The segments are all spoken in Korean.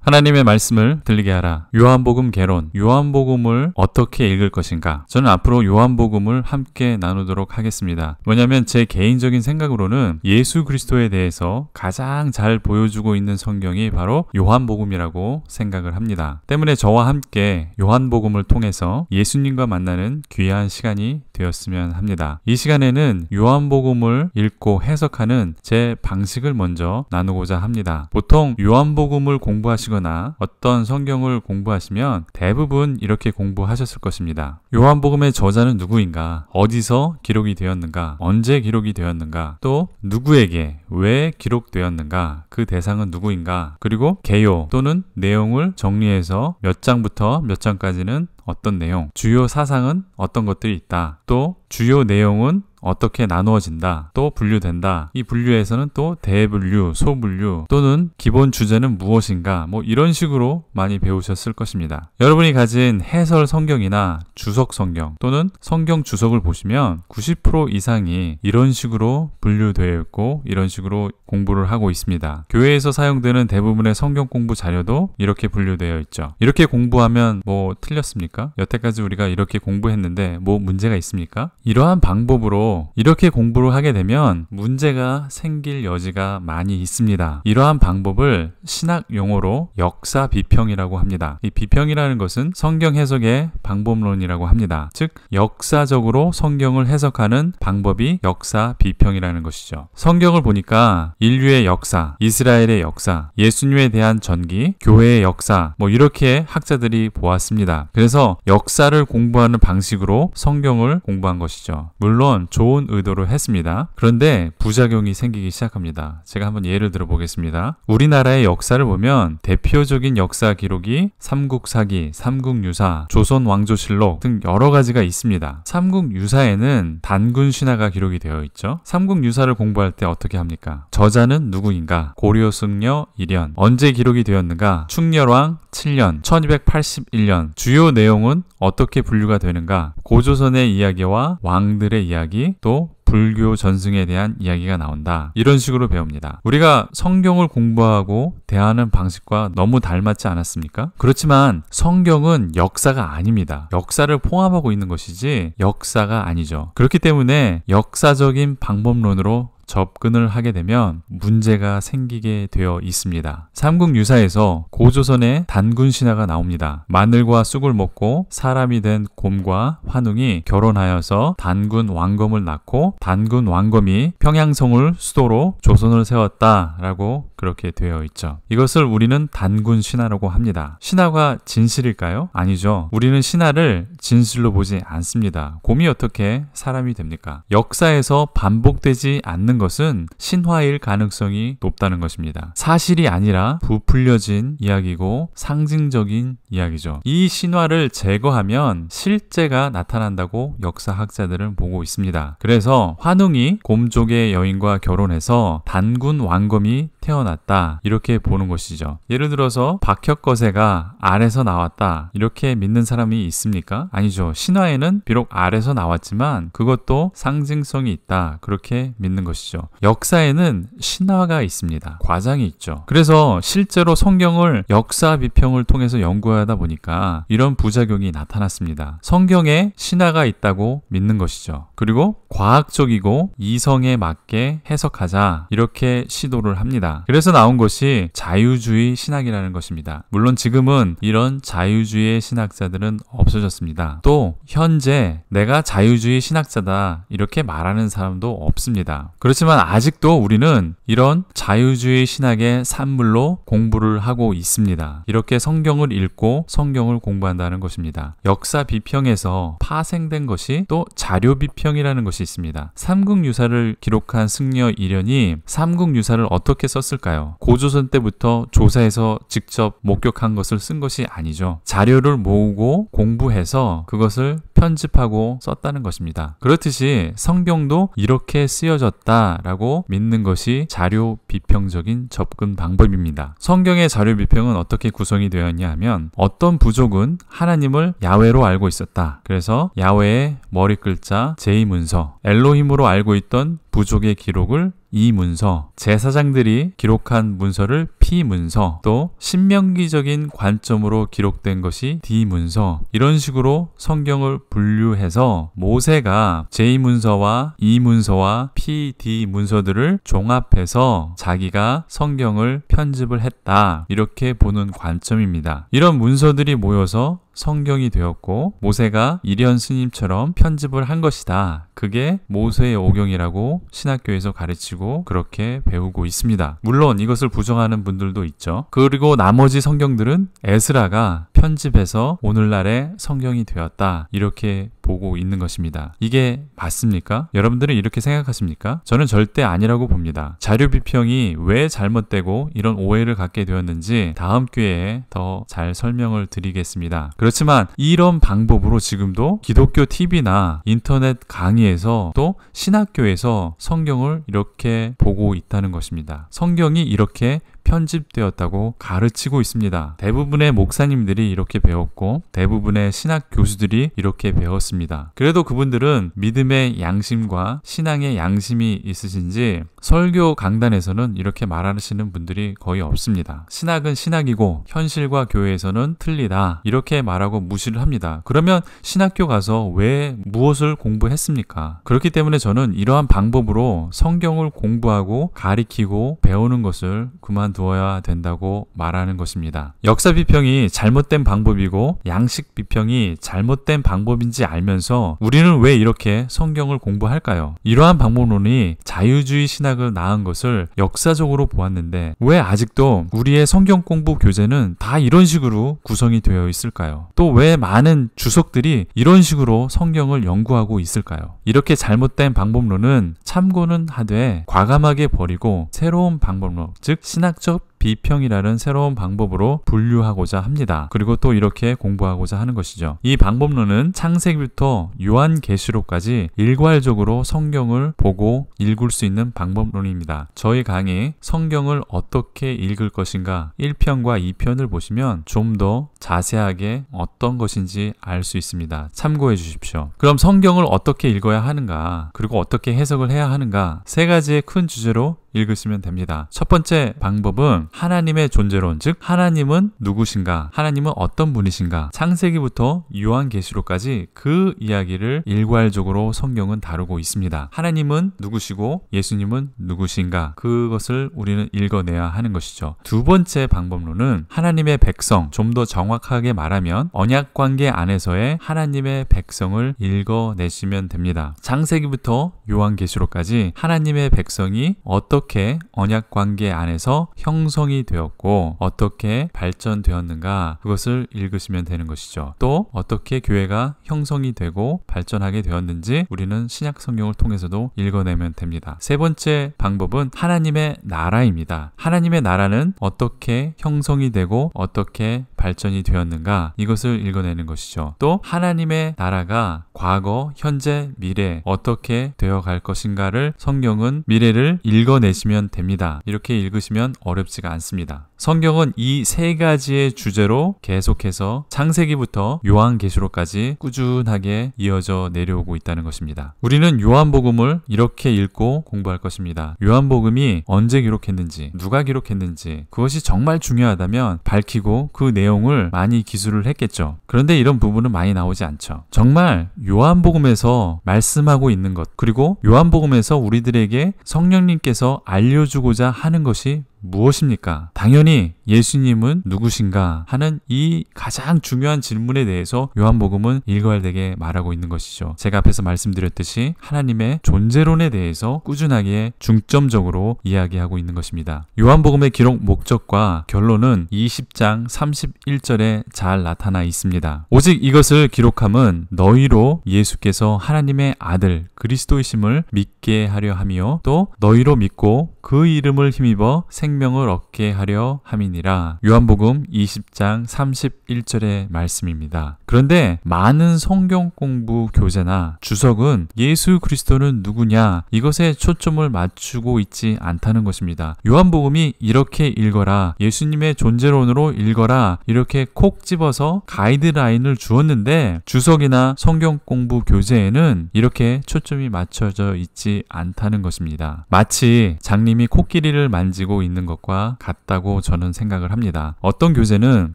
하나님의 말씀을 들리게 하라. 요한복음 개론, 요한복음을 어떻게 읽을 것인가? 저는 앞으로 요한복음을 함께 나누도록 하겠습니다. 왜냐하면 제 개인적인 생각으로는 예수 그리스도에 대해서 가장 잘 보여주고 있는 성경이 바로 요한복음이라고 생각을 합니다. 때문에 저와 함께 요한복음을 통해서 예수님과 만나는 귀한 시간이 되었으면 합니다. 이 시간에는 요한복음을 읽고 해석하는 제 방식을 먼저 나누고자 합니다. 보통 요한복음을 공부하시고 읽시거나 어떤 성경을 공부하시면 대부분 이렇게 공부하셨을 것입니다. 요한복음의 저자는 누구인가? 어디서 기록이 되었는가? 언제 기록이 되었는가? 또 누구에게 왜 기록되었는가? 그 대상은 누구인가? 그리고 개요 또는 내용을 정리해서 몇 장부터 몇 장까지는 어떤 내용, 주요 사상은 어떤 것들이 있다. 또 주요 내용은 어떻게 나누어진다, 또 분류된다. 이 분류에서는 또 대분류, 소분류 또는 기본 주제는 무엇인가 뭐 이런 식으로 많이 배우셨을 것입니다. 여러분이 가진 해설 성경이나 주석 성경 또는 성경 주석을 보시면 90% 이상이 이런 식으로 분류되어 있고 이런 식으로 공부를 하고 있습니다. 교회에서 사용되는 대부분의 성경 공부 자료도 이렇게 분류되어 있죠. 이렇게 공부하면 뭐 틀렸습니까? 여태까지 우리가 이렇게 공부했는데 뭐 문제가 있습니까? 이러한 방법으로 이렇게 공부를 하게 되면 문제가 생길 여지가 많이 있습니다. 이러한 방법을 신학 용어로 역사 비평이라고 합니다. 이 비평이라는 것은 성경 해석의 방법론이라고 합니다. 즉 역사적으로 성경을 해석하는 방법이 역사 비평이라는 것이죠. 성경을 보니까 인류의 역사, 이스라엘의 역사, 예수님에 대한 전기, 교회의 역사 뭐 이렇게 학자들이 보았습니다. 그래서 역사를 공부하는 방식으로 성경을 공부한 것이죠. 물론 좋은 의도로 했습니다. 그런데 부작용이 생기기 시작합니다. 제가 한번 예를 들어 보겠습니다. 우리나라의 역사를 보면 대표적인 역사 기록이 삼국사기, 삼국유사, 조선왕조실록 등 여러 가지가 있습니다. 삼국유사에는 단군 신화가 기록이 되어 있죠. 삼국유사를 공부할 때 어떻게 합니까? 저자는 누구인가? 고려 승려 1년, 언제 기록이 되었는가? 충렬왕 7년, 1281년, 주요 내용은 어떻게 분류가 되는가? 고조선의 이야기와 왕들의 이야기, 또 불교 전승에 대한 이야기가 나온다. 이런 식으로 배웁니다. 우리가 성경을 공부하고 대하는 방식과 너무 닮았지 않았습니까? 그렇지만 성경은 역사가 아닙니다. 역사를 포함하고 있는 것이지 역사가 아니죠. 그렇기 때문에 역사적인 방법론으로 접근을 하게 되면 문제가 생기게 되어 있습니다. 삼국유사에서 고조선의 단군 신화가 나옵니다. 마늘과 쑥을 먹고 사람이 된 곰과 환웅이 결혼하여서 단군 왕검을 낳고 단군 왕검이 평양성을 수도로 조선을 세웠다라고 그렇게 되어 있죠. 이것을 우리는 단군 신화라고 합니다. 신화가 진실일까요? 아니죠. 우리는 신화를 진실로 보지 않습니다. 곰이 어떻게 사람이 됩니까? 역사에서 반복되지 않는 것은 신화일 가능성이 높다는 것입니다. 사실이 아니라 부풀려진 이야기고 상징적인 이야기죠. 이 신화를 제거하면 실제가 나타난다고 역사학자들은 보고 있습니다. 그래서 환웅이 곰족의 여인과 결혼해서 단군 왕검이 태어났다. 이렇게 보는 것이죠. 예를 들어서 박혁거세가 알에서 나왔다. 이렇게 믿는 사람이 있습니까? 아니죠. 신화에는 비록 알에서 나왔지만 그것도 상징성이 있다. 그렇게 믿는 것이죠. 역사에는 신화가 있습니다. 과장이 있죠. 그래서 실제로 성경을 역사 비평을 통해서 연구하다 보니까 이런 부작용이 나타났습니다. 성경에 신화가 있다고 믿는 것이죠. 그리고 과학적이고 이성에 맞게 해석하자 이렇게 시도를 합니다. 그래서 나온 것이 자유주의 신학이라는 것입니다. 물론 지금은 이런 자유주의 신학자들은 없어졌습니다. 또 현재 내가 자유주의 신학자다 이렇게 말하는 사람도 없습니다. 그렇지만 아직도 우리는 이런 자유주의 신학의 산물로 공부를 하고 있습니다. 이렇게 성경을 읽고 성경을 공부한다는 것입니다. 역사 비평에서 파생된 것이 또 자료 비평이라는 것이 있습니다. 삼국유사를 기록한 승려 이련이 삼국유사를 어떻게 써 썼을까요? 고조선 때부터 조사해서 직접 목격한 것을 쓴 것이 아니죠. 자료를 모으고 공부해서 그것을 편집하고 썼다는 것입니다. 그렇듯이 성경도 이렇게 쓰여졌다라고 믿는 것이 자료 비평적인 접근 방법입니다. 성경의 자료 비평은 어떻게 구성이 되었냐 하면 어떤 부족은 하나님을 야외로 알고 있었다. 그래서 야외의 머리 글자 제이 문서 엘로힘으로 알고 있던 부족의 기록을 이 문서 제사장들이 기록한 문서를 P문서 또 신명기적인 관점으로 기록된 것이 D문서 이런 식으로 성경을 분류해서 모세가 J문서와 E문서와 P, D문서들을 종합해서 자기가 성경을 편집을 했다 이렇게 보는 관점입니다. 이런 문서들이 모여서 성경이 되었고 모세가 이련 스님처럼 편집을 한 것이다. 그게 모세의 오경이라고 신학교에서 가르치고 그렇게 배우고 있습니다. 물론 이것을 부정하는 분들 성경들도 있죠. 그리고 나머지 성경들은 에스라가 편집해서 오늘날의 성경이 되었다. 이렇게 보고 있는 것입니다. 이게 맞습니까? 여러분들은 이렇게 생각하십니까? 저는 절대 아니라고 봅니다. 자료 비평이 왜 잘못되고 이런 오해를 갖게 되었는지 다음 기회에 더 잘 설명을 드리겠습니다. 그렇지만 이런 방법으로 지금도 기독교 TV나 인터넷 강의에서 또 신학교에서 성경을 이렇게 보고 있다는 것입니다. 성경이 이렇게 편집되었다고 가르치고 있습니다. 대부분의 목사님들이 이렇게 배웠고 대부분의 신학 교수들이 이렇게 배웠습니다. 있습니다. 그래도 그분들은 믿음의 양심과 신앙의 양심이 있으신지 설교 강단에서는 이렇게 말하시는 분들이 거의 없습니다. 신학은 신학이고 현실과 교회에서는 틀리다. 이렇게 말하고 무시를 합니다. 그러면 신학교 가서 왜 무엇을 공부했습니까? 그렇기 때문에 저는 이러한 방법으로 성경을 공부하고 가리키고 배우는 것을 그만두어야 된다고 말하는 것입니다. 역사 비평이 잘못된 방법이고 양식 비평이 잘못된 방법인지 알 알면서 우리는 왜 이렇게 성경을 공부할까요? 이러한 방법론이 자유주의 신학을 낳은 것을 역사적으로 보았는데 왜 아직도 우리의 성경 공부 교재는 다 이런 식으로 구성이 되어 있을까요? 또 왜 많은 주석들이 이런 식으로 성경을 연구하고 있을까요? 이렇게 잘못된 방법론은 참고는 하되 과감하게 버리고 새로운 방법론, 즉 신학적 비평이라는 새로운 방법으로 분류하고자 합니다. 그리고 또 이렇게 공부하고자 하는 것이죠. 이 방법론은 창세기부터 요한계시록까지 일괄적으로 성경을 보고 읽을 수 있는 방법론입니다. 저희 강의 성경을 어떻게 읽을 것인가 1편과 2편을 보시면 좀더 자세하게 어떤 것인지 알 수 있습니다. 참고해 주십시오. 그럼 성경을 어떻게 읽어야 하는가, 그리고 어떻게 해석을 해야 하는가, 세 가지의 큰 주제로 읽으시면 됩니다. 첫 번째 방법은 하나님의 존재론, 즉 하나님은 누구신가, 하나님은 어떤 분이신가, 창세기부터 요한계시로까지그 이야기를 일괄적으로 성경은 다루고 있습니다. 하나님은 누구시고 예수님은 누구신가, 그것을 우리는 읽어내야 하는 것이죠. 두 번째 방법론은 하나님의 백성, 좀 더 정확 하게 정확하게 말하면 언약 관계 안에서의 하나님의 백성을 읽어내시면 됩니다. 창세기부터 요한계시록까지 하나님의 백성이 어떻게 언약 관계 안에서 형성이 되었고 어떻게 발전되었는가 그것을 읽으시면 되는 것이죠. 또 어떻게 교회가 형성이 되고 발전하게 되었는지 우리는 신약 성경을 통해서도 읽어내면 됩니다. 세 번째 방법은 하나님의 나라입니다. 하나님의 나라는 어떻게 형성이 되고 어떻게 발전이 되었는가 이것을 읽어내는 것이죠. 또 하나님의 나라가 과거, 현재, 미래 어떻게 되어 갈 것인가를 성경은 미래를 읽어내시면 됩니다. 이렇게 읽으시면 어렵지가 않습니다. 성경은 이 세 가지의 주제로 계속해서 창세기부터 요한계시록까지 꾸준하게 이어져 내려오고 있다는 것입니다. 우리는 요한복음을 이렇게 읽고 공부할 것입니다. 요한복음이 언제 기록했는지, 누가 기록했는지 그것이 정말 중요하다면 밝히고 그 내용 내용을 많이 기술을 했겠죠. 그런데 이런 부분은 많이 나오지 않죠. 정말 요한복음에서 말씀하고 있는 것, 그리고 요한복음에서 우리들에게 성령님께서 알려주고자 하는 것이 무엇입니까? 당연히 예수님은 누구신가 하는 이 가장 중요한 질문에 대해서 요한복음은 일괄되게 말하고 있는 것이죠. 제가 앞에서 말씀드렸듯이 하나님의 존재론에 대해서 꾸준하게 중점적으로 이야기하고 있는 것입니다. 요한복음의 기록 목적과 결론은 20장 31절에 잘 나타나 있습니다. 오직 이것을 기록함은 너희로 예수께서 하나님의 아들 그리스도이심을 믿게 하려 하며 또 너희로 믿고 그 이름을 힘입어 생 생명을 얻게 하려 함이니라. 요한복음 20장 31절의 말씀입니다. 그런데 많은 성경 공부 교재나 주석은 예수 그리스도는 누구냐 이것에 초점을 맞추고 있지 않다는 것입니다. 요한복음이 이렇게 읽어라 예수님의 존재론으로 읽어라 이렇게 콕 집어서 가이드라인을 주었는데 주석이나 성경 공부 교재에는 이렇게 초점이 맞춰져 있지 않다는 것입니다. 마치 장님이 코끼리를 만지고 있는 있는 것과 같다고 저는 생각을 합니다. 어떤 교재는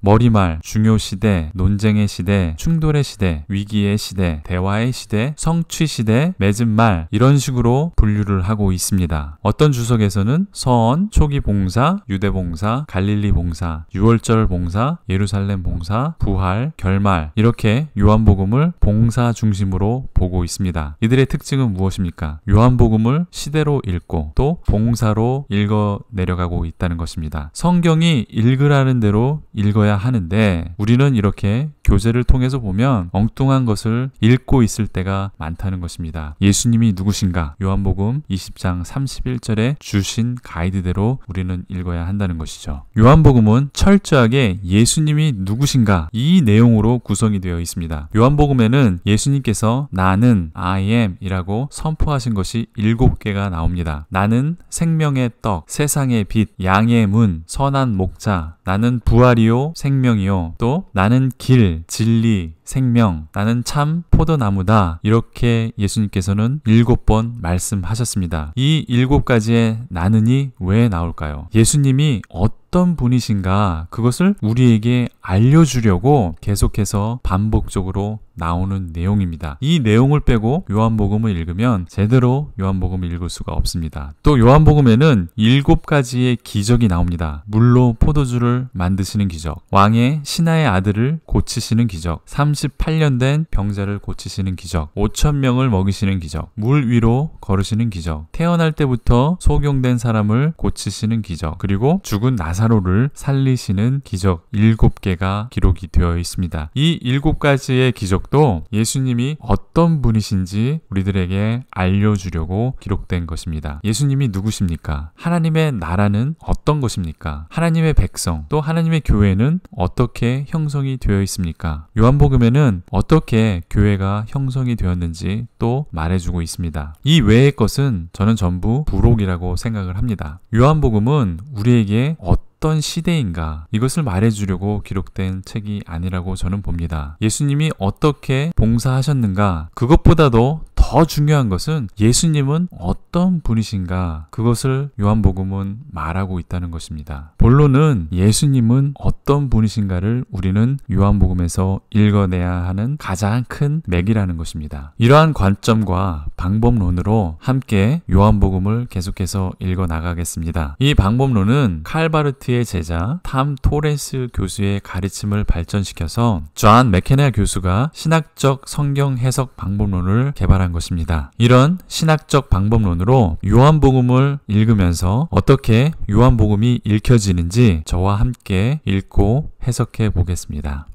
머리말, 중요 시대, 논쟁의 시대, 충돌의 시대, 위기의 시대, 대화의 시대, 성취 시대, 맺은 말 이런 식으로 분류를 하고 있습니다. 어떤 주석에서는 서원, 초기 봉사, 유대 봉사, 갈릴리 봉사, 유월절 봉사, 예루살렘 봉사, 부활, 결말 이렇게 요한복음을 봉사 중심으로 보고 있습니다. 이들의 특징은 무엇입니까? 요한복음을 시대로 읽고 또 봉사로 읽어 내려가고 말하고 있다는 것입니다. 성경이 읽으라는 대로 읽어야 하는데 우리는 이렇게 교재를 통해서 보면 엉뚱한 것을 읽고 있을 때가 많다는 것입니다. 예수님이 누구신가? 요한복음 20장 31절에 주신 가이드대로 우리는 읽어야 한다는 것이죠. 요한복음은 철저하게 예수님이 누구신가 이 내용으로 구성이 되어 있습니다. 요한복음에는 예수님께서 나는 I am 이라고 선포하신 것이 7 개가 나옵니다. 나는 생명의 떡, 세상의 빛, 빛, 양의 문, 선한 목자, 나는 부활이요 생명이요 또 나는 길, 진리, 생명, 나는 참 포도나무다. 이렇게 예수님께서는 일곱 번 말씀하셨습니다. 이 일곱 가지의 나는이 왜 나올까요? 예수님이 어떤 분이신가 그것을 우리에게 알려주려고 계속해서 반복적으로 나오는 내용입니다. 이 내용을 빼고 요한복음을 읽으면 제대로 요한복음을 읽을 수가 없습니다. 또 요한복음에는 일곱 가지의 기적이 나옵니다. 물로 포도주를 만드시는 기적, 왕의 신하의 아들을 고치시는 기적, 38년 된 병자를 고치시는 기적, 5천 명을 먹이시는 기적, 물 위로 걸으시는 기적, 태어날 때부터 소경된 사람을 고치시는 기적, 그리고 죽은 나사로를 살리시는 기적 일곱 개 예가 기록이 되어 있습니다. 이 일곱 가지의 기적도 예수님이 어떤 분이신지 우리들에게 알려주려고 기록된 것입니다. 예수님이 누구십니까? 하나님의 나라는 어떤 것입니까? 하나님의 백성, 또 하나님의 교회는 어떻게 형성이 되어 있습니까? 요한복음에는 어떻게 교회가 형성이 되었는지 또 말해주고 있습니다. 이 외의 것은 저는 전부 부록이라고 생각을 합니다. 요한복음은 우리에게 어떤 어떤 시대인가 이것을 말해주려고 기록된 책이 아니라고 저는 봅니다. 예수님이 어떻게 봉사하셨는가 그것보다도 더 중요한 것은 예수님은 어떤 어떤 분이신가 그것을 요한복음은 말하고 있다는 것입니다. 본론은 예수님은 어떤 분이신가를 우리는 요한복음에서 읽어내야 하는 가장 큰 맥이라는 것입니다. 이러한 관점과 방법론으로 함께 요한복음을 계속해서 읽어 나가겠습니다. 이 방법론은 칼바르트의 제자 탐 토레스 교수의 가르침을 발전시켜서 존 맥케넬 교수가 신학적 성경 해석 방법론을 개발한 것입니다. 이런 신학적 방법론으 시간으로 요한복음을 읽으면서 어떻게 요한복음이 읽혀지는지 저와 함께 읽고 해석해 보겠습니다.